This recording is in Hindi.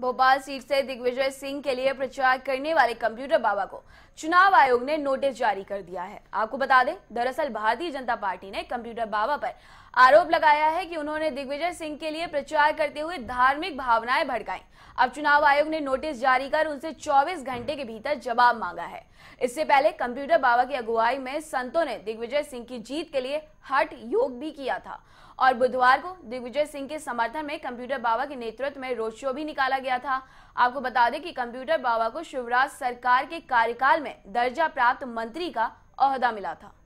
भोपाल सीट से दिग्विजय सिंह के लिए प्रचार करने वाले कंप्यूटर बाबा को चुनाव आयोग ने नोटिस जारी कर दिया है आपको बता दें दरअसल भारतीय जनता पार्टी ने कंप्यूटर बाबा पर आरोप लगाया है कि उन्होंने दिग्विजय सिंह के लिए प्रचार करते हुए धार्मिक भावनाएं भड़काई अब चुनाव आयोग ने नोटिस जारी कर उनसे 24 घंटे के भीतर जवाब मांगा है इससे पहले कंप्यूटर बाबा की अगुवाई में संतों ने दिग्विजय सिंह की जीत के लिए हट योग भी किया था और बुधवार को दिग्विजय सिंह के समर्थन में कंप्यूटर बाबा के नेतृत्व में रोड शो भी निकाला गया था आपको बता दें कि कंप्यूटर बाबा को शिवराज सरकार के कार्यकाल में दर्जा प्राप्त मंत्री का अहदा मिला था